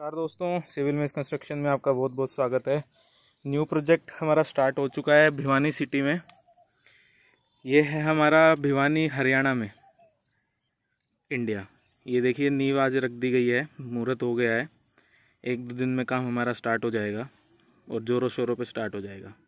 नमस्कार दोस्तों civil mess construction में आपका बहुत बहुत स्वागत है न्यू प्रोजेक्ट हमारा स्टार्ट हो चुका है भिवानी सिटी में ये है हमारा भिवानी हरियाणा में इंडिया ये देखिए नींव आज रख दी गई है मुहूर्त हो गया है एक दो दिन में काम हमारा स्टार्ट हो जाएगा और ज़ोरों शोरों पे स्टार्ट हो जाएगा